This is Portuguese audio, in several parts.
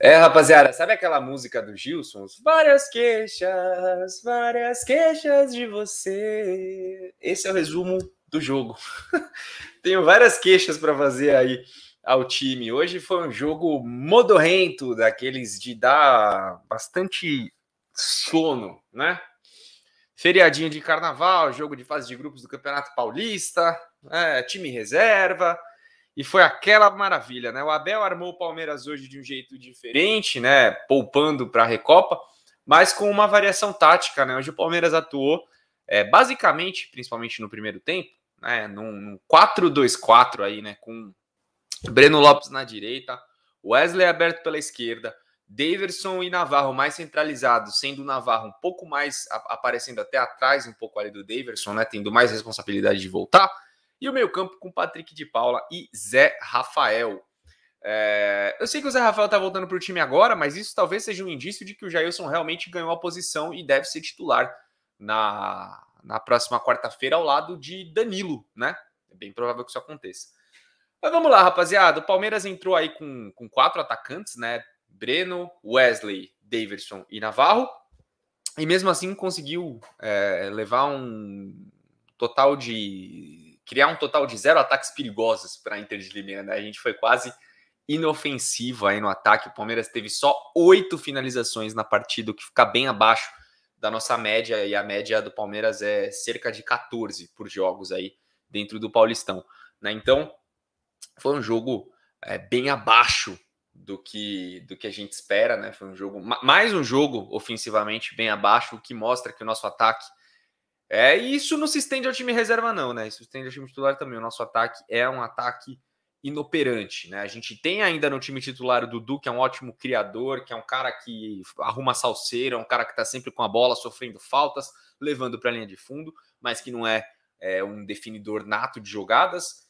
É, rapaziada, sabe aquela música do Gilson? Várias queixas, várias queixas de você. Esse é o resumo do jogo. Tenho várias queixas para fazer aí ao time. Hoje foi um jogo modorrento, daqueles de dar bastante sono, né? Feriadinho de carnaval, jogo de fase de grupos do Campeonato Paulista, é, time reserva, e foi aquela maravilha, né? O Abel armou o Palmeiras hoje de um jeito diferente, né? Poupando para a Recopa, mas com uma variação tática, né? Hoje o Palmeiras atuou é, basicamente, principalmente no primeiro tempo, né? Num, num 4-2-4 aí, né? Com Breno Lopes na direita, Wesley aberto pela esquerda, Daverson e Navarro mais centralizados, sendo o Navarro um pouco mais aparecendo até atrás, um pouco ali do Daverson, né? Tendo mais responsabilidade de voltar. E o meio-campo com Patrick de Paula e Zé Rafael. É... Eu sei que o Zé Rafael está voltando para o time agora, mas isso talvez seja um indício de que o Jailson realmente ganhou a posição e deve ser titular na, na próxima quarta-feira ao lado de Danilo, né? É bem provável que isso aconteça. Mas vamos lá, rapaziada. O Palmeiras entrou aí com, com quatro atacantes, né? Breno, Wesley, Davidson e Navarro. E mesmo assim conseguiu é, levar um total de criar um total de zero ataques perigosos para a Inter de Limeira. Né? A gente foi quase inofensivo aí no ataque. O Palmeiras teve só oito finalizações na partida, o que fica bem abaixo da nossa média, e a média do Palmeiras é cerca de 14 por jogos aí dentro do Paulistão. Né? Então, foi um jogo é, bem abaixo do que, do que a gente espera, né? Foi um jogo mais um jogo ofensivamente bem abaixo, o que mostra que o nosso ataque é, e isso não se estende ao time reserva, não, né? Isso se estende ao time titular também. O nosso ataque é um ataque inoperante, né? A gente tem ainda no time titular o Dudu, que é um ótimo criador, que é um cara que arruma salseira, é um cara que tá sempre com a bola, sofrendo faltas, levando para a linha de fundo, mas que não é, é, um definidor nato de jogadas.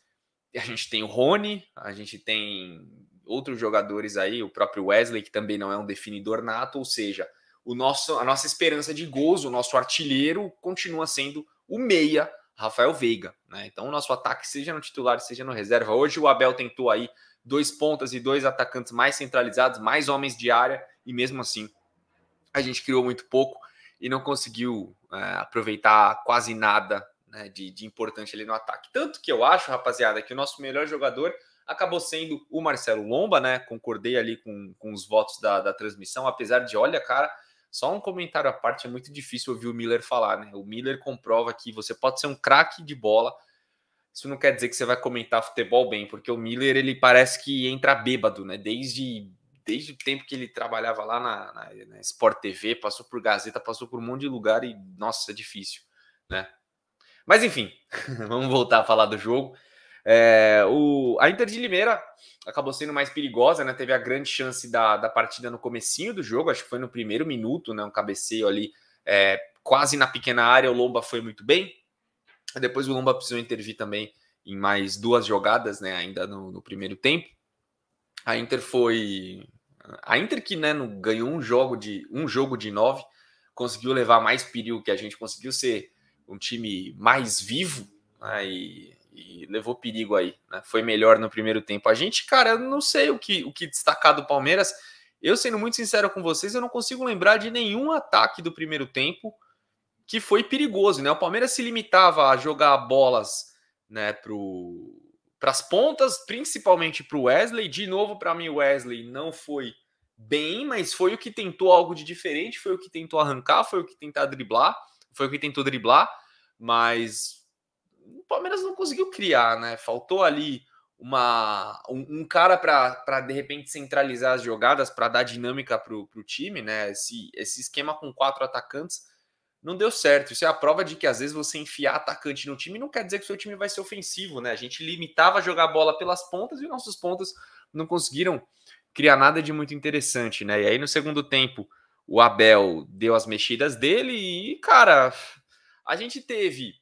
A gente tem o Rony, a gente tem outros jogadores aí, o próprio Wesley, que também não é um definidor nato, ou seja, o nosso, a nossa esperança de gozo, o nosso artilheiro continua sendo o meia, Rafael Veiga. Né? Então o nosso ataque, seja no titular, seja no reserva. Hoje o Abel tentou aí dois pontas e dois atacantes mais centralizados, mais homens de área, e mesmo assim a gente criou muito pouco e não conseguiu é, aproveitar quase nada né, de, de importante ali no ataque. Tanto que eu acho, rapaziada, que o nosso melhor jogador acabou sendo o Marcelo Lomba, né? Concordei ali com, com os votos da, da transmissão, apesar de, olha, cara, só um comentário à parte, é muito difícil ouvir o Miller falar, né? O Miller comprova que você pode ser um craque de bola. Isso não quer dizer que você vai comentar futebol bem, porque o Miller ele parece que entra bêbado, né? Desde, desde o tempo que ele trabalhava lá na, na, na Sport TV, passou por Gazeta, passou por um monte de lugar e, nossa, é difícil, né? Mas enfim, vamos voltar a falar do jogo. É, o, a Inter de Limeira acabou sendo mais perigosa, né? Teve a grande chance da, da partida no comecinho do jogo, acho que foi no primeiro minuto, né? Um cabeceio ali é, quase na pequena área, o Lomba foi muito bem. Depois o Lomba precisou intervir também em mais duas jogadas, né? Ainda no, no primeiro tempo. A Inter foi. A Inter que né, ganhou um jogo de um jogo de nove, conseguiu levar mais perigo que a gente, conseguiu ser um time mais vivo né, e e levou perigo aí, né? Foi melhor no primeiro tempo. A gente, cara, eu não sei o que, o que destacar do Palmeiras. Eu, sendo muito sincero com vocês, eu não consigo lembrar de nenhum ataque do primeiro tempo que foi perigoso, né? O Palmeiras se limitava a jogar bolas, né, para as pontas, principalmente para o Wesley. De novo, para mim, o Wesley não foi bem, mas foi o que tentou algo de diferente, foi o que tentou arrancar, foi o que tentar driblar, foi o que tentou driblar, mas o Palmeiras não conseguiu criar, né? Faltou ali uma, um, um cara para de repente centralizar as jogadas, para dar dinâmica para o time, né? Esse, esse esquema com quatro atacantes não deu certo. Isso é a prova de que às vezes você enfiar atacante no time não quer dizer que o seu time vai ser ofensivo, né? A gente limitava a jogar bola pelas pontas e os nossos pontas não conseguiram criar nada de muito interessante, né? E aí no segundo tempo o Abel deu as mexidas dele e, cara, a gente teve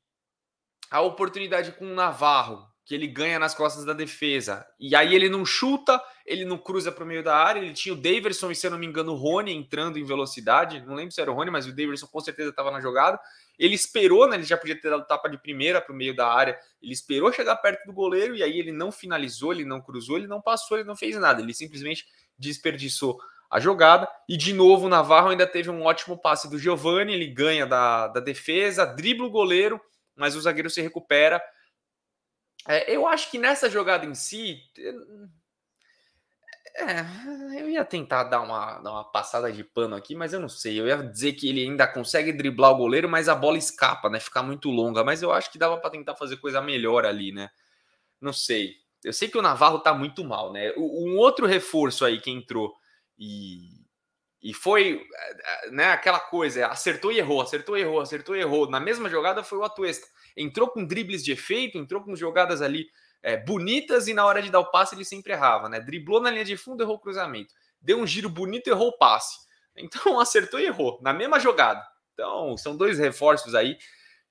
a oportunidade com o Navarro, que ele ganha nas costas da defesa, e aí ele não chuta, ele não cruza para o meio da área, ele tinha o Daverson e, se eu não me engano, o Rony entrando em velocidade, não lembro se era o Rony, mas o Daverson com certeza estava na jogada, ele esperou, né, ele já podia ter dado tapa de primeira para o meio da área, ele esperou chegar perto do goleiro, e aí ele não finalizou, ele não cruzou, ele não passou, ele não fez nada, ele simplesmente desperdiçou a jogada. E de novo, o Navarro ainda teve um ótimo passe do Giovani, ele ganha da, da defesa, dribla o goleiro mas o zagueiro se recupera. É, eu acho que nessa jogada em si. É, eu ia tentar dar uma, dar uma passada de pano aqui, mas eu não sei. Eu ia dizer que ele ainda consegue driblar o goleiro, mas a bola escapa, né? Ficar muito longa. Mas eu acho que dava para tentar fazer coisa melhor ali, né? Não sei. Eu sei que o Navarro tá muito mal, né? Um outro reforço aí que entrou e e foi eh, né, aquela coisa, acertou e errou, acertou e errou, acertou e errou. Na mesma jogada foi o Atuesta. Entrou com dribles de efeito, entrou com jogadas ali é, bonitas e na hora de dar o passe ele sempre errava, né? Driblou na linha de fundo, errou o cruzamento. Deu um giro bonito, errou o passe. Então acertou e errou, na mesma jogada. Então são dois reforços aí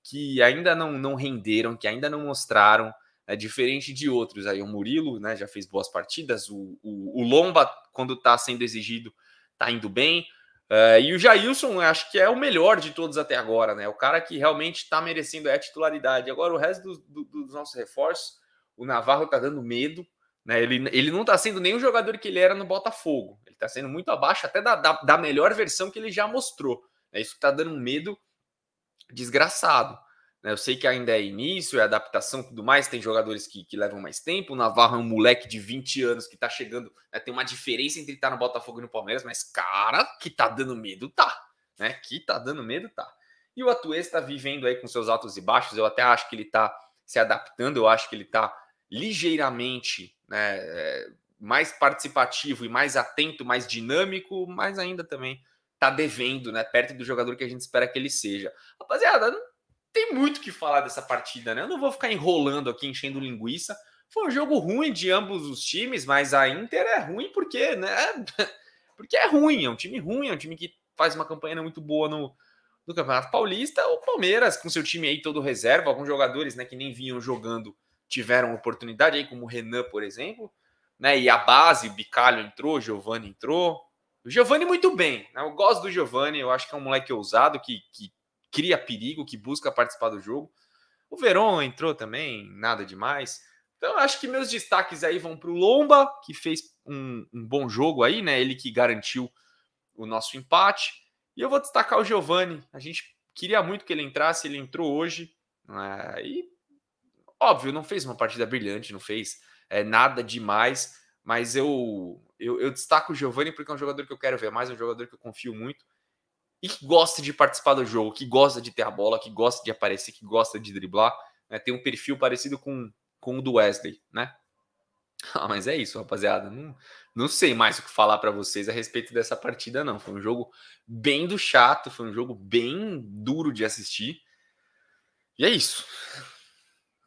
que ainda não, não renderam, que ainda não mostraram, né, diferente de outros. Aí o Murilo né, já fez boas partidas, o, o, o Lomba, quando está sendo exigido tá indo bem. Uh, e o Jailson, acho que é o melhor de todos até agora, né? O cara que realmente está merecendo é a titularidade. Agora, o resto dos do, do nossos reforços, o Navarro tá dando medo, né? Ele, ele não tá sendo nem o jogador que ele era no Botafogo. Ele tá sendo muito abaixo até da, da, da melhor versão que ele já mostrou. é Isso que tá dando um medo desgraçado. Né? Eu sei que ainda é início, é adaptação tudo mais, tem jogadores que, que levam mais tempo. O Navarro é um moleque de 20 anos que tá chegando, né? tem uma diferença entre estar tá no Botafogo e no Palmeiras, mas cara, que tá dando medo, tá. Né? Que tá dando medo, tá. E o atuê está vivendo aí com seus altos e baixos, eu até acho que ele tá se adaptando, eu acho que ele tá ligeiramente né, é, mais participativo e mais atento, mais dinâmico, mas ainda também tá devendo, né? Perto do jogador que a gente espera que ele seja. Rapaziada, não tem muito que falar dessa partida, né? Eu não vou ficar enrolando aqui, enchendo linguiça. Foi um jogo ruim de ambos os times, mas a Inter é ruim porque, né? Porque é ruim, é um time ruim, é um time que faz uma campanha muito boa no, no Campeonato Paulista. O Palmeiras, com seu time aí todo reserva, alguns jogadores né, que nem vinham jogando tiveram oportunidade, aí como o Renan, por exemplo. Né, e a base, o Bicalho entrou, o Giovani entrou. O Giovani muito bem. Né? Eu gosto do Giovani, eu acho que é um moleque ousado que, que cria perigo, que busca participar do jogo. O Verón entrou também, nada demais. Então, acho que meus destaques aí vão para o Lomba, que fez um, um, bom jogo aí, né? Ele que garantiu o nosso empate. E eu vou destacar o Giovani. A gente queria muito que ele entrasse, ele entrou hoje. É, e, óbvio, não fez uma partida brilhante, não fez é, nada demais. Mas eu, eu, eu destaco o Giovani porque é um jogador que eu quero ver mais, é um jogador que eu confio muito e que gosta de participar do jogo, que gosta de ter a bola, que gosta de aparecer, que gosta de driblar, né? tem um perfil parecido com, com o do Wesley, né? Ah, mas é isso, rapaziada. Não, não sei mais o que falar para vocês a respeito dessa partida, não. Foi um jogo bem do chato, foi um jogo bem duro de assistir. E é isso.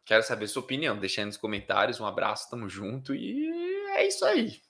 Quero saber sua opinião. Deixa aí nos comentários. Um abraço, tamo junto e é isso aí.